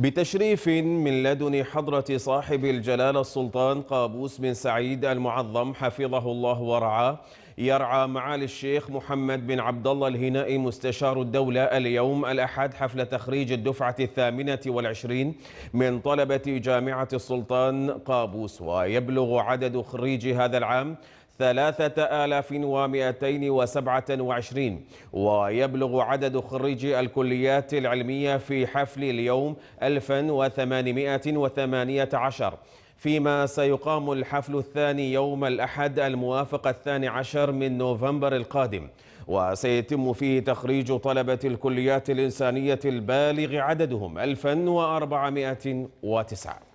بتشريف من لدن حضرة صاحب الجلالة السلطان قابوس بن سعيد المعظم حفظه الله ورعاه يرعى معالي الشيخ محمد بن عبد الله الهنائي مستشار الدولة اليوم الأحد حفل تخريج الدفعة الثامنة والعشرين من طلبة جامعة السلطان قابوس ويبلغ عدد خريج هذا العام ثلاثة آلاف ومائتين وسبعة وعشرين ويبلغ عدد خريجي الكليات العلمية في حفل اليوم 1818 فيما سيقام الحفل الثاني يوم الأحد الموافق الثاني عشر من نوفمبر القادم وسيتم فيه تخريج طلبة الكليات الإنسانية البالغ عددهم 1409